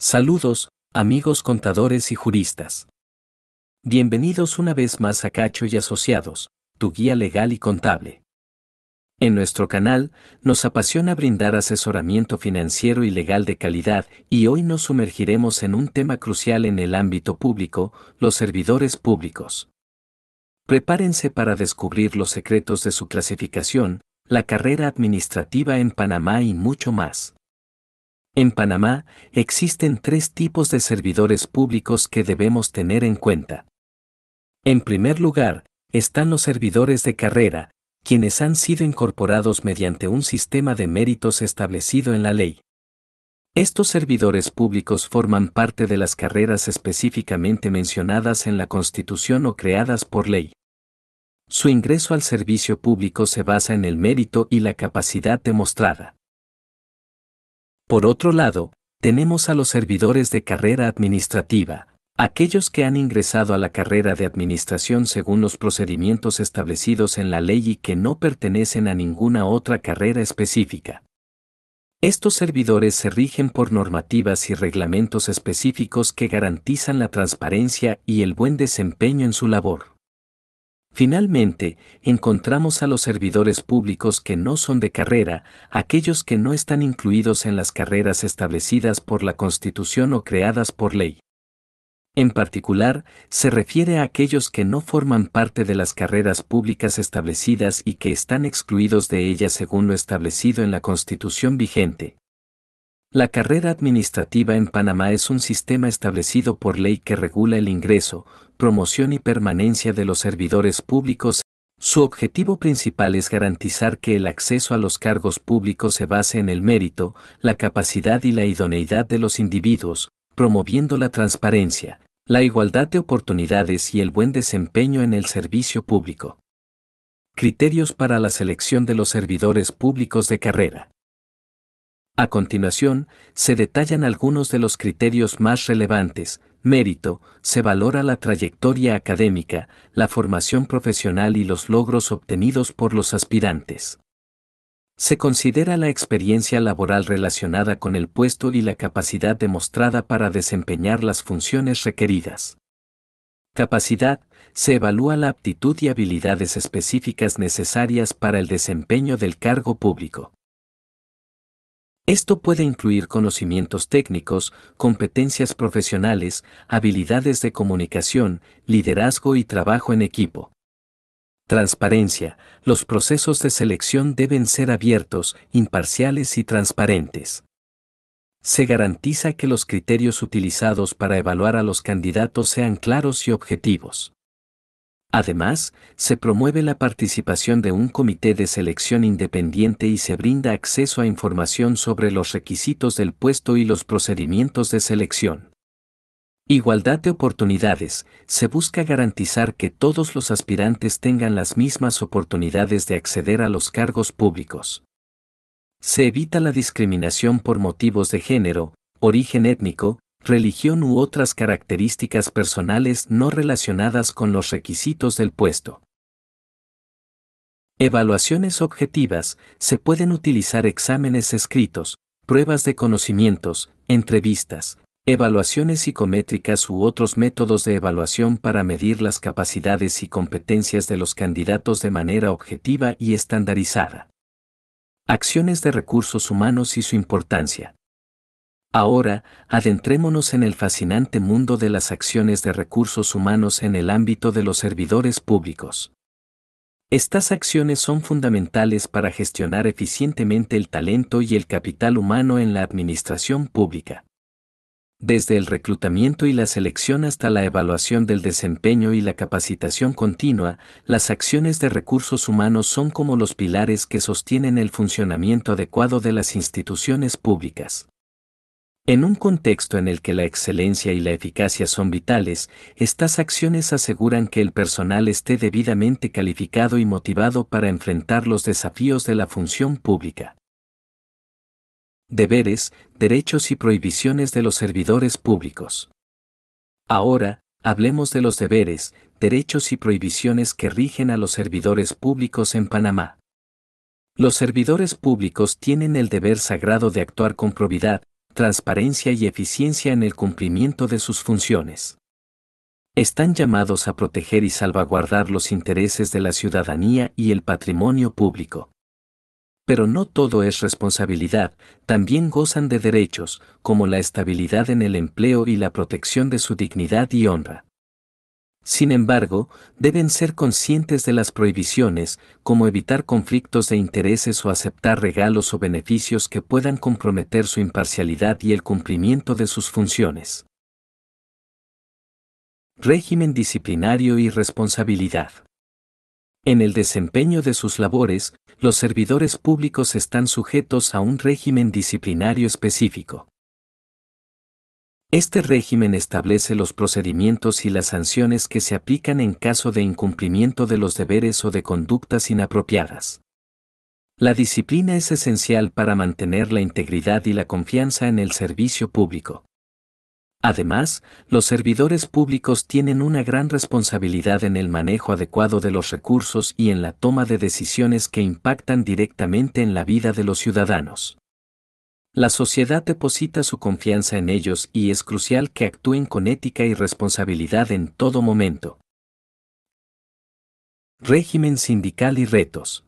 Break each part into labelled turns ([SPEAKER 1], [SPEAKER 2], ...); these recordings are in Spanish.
[SPEAKER 1] Saludos, amigos contadores y juristas. Bienvenidos una vez más a Cacho y Asociados, tu guía legal y contable. En nuestro canal, nos apasiona brindar asesoramiento financiero y legal de calidad y hoy nos sumergiremos en un tema crucial en el ámbito público, los servidores públicos. Prepárense para descubrir los secretos de su clasificación, la carrera administrativa en Panamá y mucho más. En Panamá, existen tres tipos de servidores públicos que debemos tener en cuenta. En primer lugar, están los servidores de carrera, quienes han sido incorporados mediante un sistema de méritos establecido en la ley. Estos servidores públicos forman parte de las carreras específicamente mencionadas en la Constitución o creadas por ley. Su ingreso al servicio público se basa en el mérito y la capacidad demostrada. Por otro lado, tenemos a los servidores de carrera administrativa, aquellos que han ingresado a la carrera de administración según los procedimientos establecidos en la ley y que no pertenecen a ninguna otra carrera específica. Estos servidores se rigen por normativas y reglamentos específicos que garantizan la transparencia y el buen desempeño en su labor. Finalmente, encontramos a los servidores públicos que no son de carrera, aquellos que no están incluidos en las carreras establecidas por la Constitución o creadas por ley. En particular, se refiere a aquellos que no forman parte de las carreras públicas establecidas y que están excluidos de ellas según lo establecido en la Constitución vigente. La carrera administrativa en Panamá es un sistema establecido por ley que regula el ingreso, promoción y permanencia de los servidores públicos. Su objetivo principal es garantizar que el acceso a los cargos públicos se base en el mérito, la capacidad y la idoneidad de los individuos, promoviendo la transparencia, la igualdad de oportunidades y el buen desempeño en el servicio público. Criterios para la selección de los servidores públicos de carrera. A continuación, se detallan algunos de los criterios más relevantes. Mérito, se valora la trayectoria académica, la formación profesional y los logros obtenidos por los aspirantes. Se considera la experiencia laboral relacionada con el puesto y la capacidad demostrada para desempeñar las funciones requeridas. Capacidad, se evalúa la aptitud y habilidades específicas necesarias para el desempeño del cargo público. Esto puede incluir conocimientos técnicos, competencias profesionales, habilidades de comunicación, liderazgo y trabajo en equipo. Transparencia. Los procesos de selección deben ser abiertos, imparciales y transparentes. Se garantiza que los criterios utilizados para evaluar a los candidatos sean claros y objetivos. Además, se promueve la participación de un comité de selección independiente y se brinda acceso a información sobre los requisitos del puesto y los procedimientos de selección. Igualdad de oportunidades. Se busca garantizar que todos los aspirantes tengan las mismas oportunidades de acceder a los cargos públicos. Se evita la discriminación por motivos de género, origen étnico, religión u otras características personales no relacionadas con los requisitos del puesto. Evaluaciones objetivas, se pueden utilizar exámenes escritos, pruebas de conocimientos, entrevistas, evaluaciones psicométricas u otros métodos de evaluación para medir las capacidades y competencias de los candidatos de manera objetiva y estandarizada. Acciones de recursos humanos y su importancia. Ahora, adentrémonos en el fascinante mundo de las acciones de recursos humanos en el ámbito de los servidores públicos. Estas acciones son fundamentales para gestionar eficientemente el talento y el capital humano en la administración pública. Desde el reclutamiento y la selección hasta la evaluación del desempeño y la capacitación continua, las acciones de recursos humanos son como los pilares que sostienen el funcionamiento adecuado de las instituciones públicas. En un contexto en el que la excelencia y la eficacia son vitales, estas acciones aseguran que el personal esté debidamente calificado y motivado para enfrentar los desafíos de la función pública. Deberes, derechos y prohibiciones de los servidores públicos. Ahora, hablemos de los deberes, derechos y prohibiciones que rigen a los servidores públicos en Panamá. Los servidores públicos tienen el deber sagrado de actuar con probidad, transparencia y eficiencia en el cumplimiento de sus funciones. Están llamados a proteger y salvaguardar los intereses de la ciudadanía y el patrimonio público. Pero no todo es responsabilidad, también gozan de derechos, como la estabilidad en el empleo y la protección de su dignidad y honra. Sin embargo, deben ser conscientes de las prohibiciones, como evitar conflictos de intereses o aceptar regalos o beneficios que puedan comprometer su imparcialidad y el cumplimiento de sus funciones. Régimen disciplinario y responsabilidad. En el desempeño de sus labores, los servidores públicos están sujetos a un régimen disciplinario específico. Este régimen establece los procedimientos y las sanciones que se aplican en caso de incumplimiento de los deberes o de conductas inapropiadas. La disciplina es esencial para mantener la integridad y la confianza en el servicio público. Además, los servidores públicos tienen una gran responsabilidad en el manejo adecuado de los recursos y en la toma de decisiones que impactan directamente en la vida de los ciudadanos. La sociedad deposita su confianza en ellos y es crucial que actúen con ética y responsabilidad en todo momento. Régimen sindical y retos.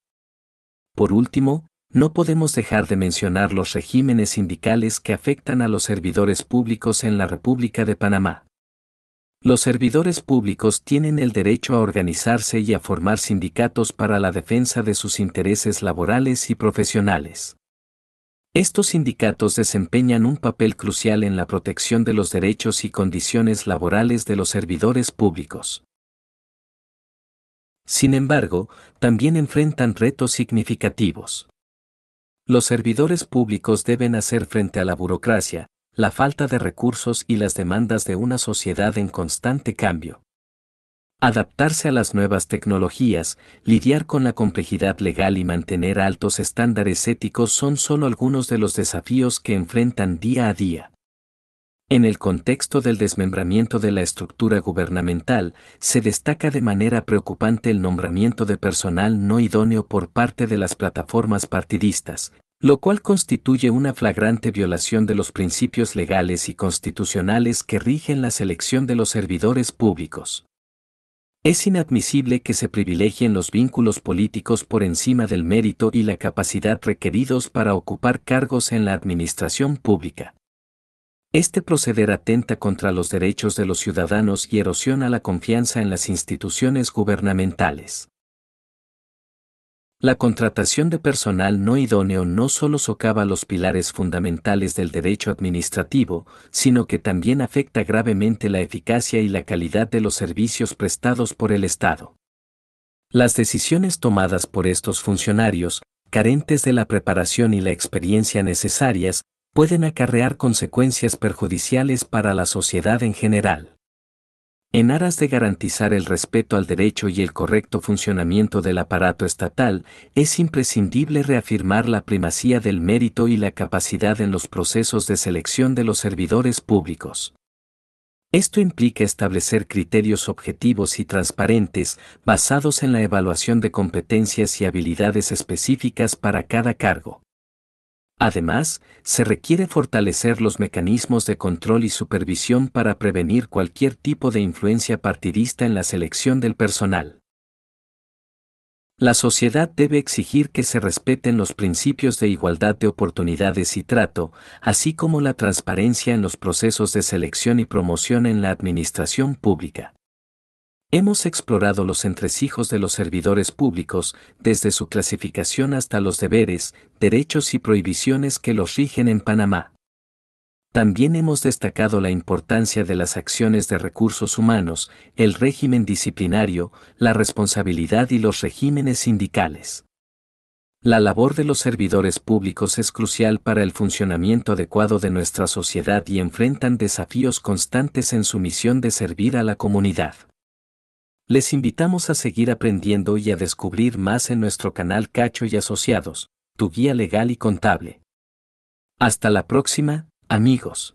[SPEAKER 1] Por último, no podemos dejar de mencionar los regímenes sindicales que afectan a los servidores públicos en la República de Panamá. Los servidores públicos tienen el derecho a organizarse y a formar sindicatos para la defensa de sus intereses laborales y profesionales. Estos sindicatos desempeñan un papel crucial en la protección de los derechos y condiciones laborales de los servidores públicos. Sin embargo, también enfrentan retos significativos. Los servidores públicos deben hacer frente a la burocracia, la falta de recursos y las demandas de una sociedad en constante cambio adaptarse a las nuevas tecnologías, lidiar con la complejidad legal y mantener altos estándares éticos son solo algunos de los desafíos que enfrentan día a día. En el contexto del desmembramiento de la estructura gubernamental, se destaca de manera preocupante el nombramiento de personal no idóneo por parte de las plataformas partidistas, lo cual constituye una flagrante violación de los principios legales y constitucionales que rigen la selección de los servidores públicos. Es inadmisible que se privilegien los vínculos políticos por encima del mérito y la capacidad requeridos para ocupar cargos en la administración pública. Este proceder atenta contra los derechos de los ciudadanos y erosiona la confianza en las instituciones gubernamentales. La contratación de personal no idóneo no solo socava los pilares fundamentales del derecho administrativo, sino que también afecta gravemente la eficacia y la calidad de los servicios prestados por el Estado. Las decisiones tomadas por estos funcionarios, carentes de la preparación y la experiencia necesarias, pueden acarrear consecuencias perjudiciales para la sociedad en general. En aras de garantizar el respeto al derecho y el correcto funcionamiento del aparato estatal, es imprescindible reafirmar la primacía del mérito y la capacidad en los procesos de selección de los servidores públicos. Esto implica establecer criterios objetivos y transparentes basados en la evaluación de competencias y habilidades específicas para cada cargo. Además, se requiere fortalecer los mecanismos de control y supervisión para prevenir cualquier tipo de influencia partidista en la selección del personal. La sociedad debe exigir que se respeten los principios de igualdad de oportunidades y trato, así como la transparencia en los procesos de selección y promoción en la administración pública. Hemos explorado los entresijos de los servidores públicos, desde su clasificación hasta los deberes, derechos y prohibiciones que los rigen en Panamá. También hemos destacado la importancia de las acciones de recursos humanos, el régimen disciplinario, la responsabilidad y los regímenes sindicales. La labor de los servidores públicos es crucial para el funcionamiento adecuado de nuestra sociedad y enfrentan desafíos constantes en su misión de servir a la comunidad. Les invitamos a seguir aprendiendo y a descubrir más en nuestro canal Cacho y Asociados, tu guía legal y contable. Hasta la próxima, amigos.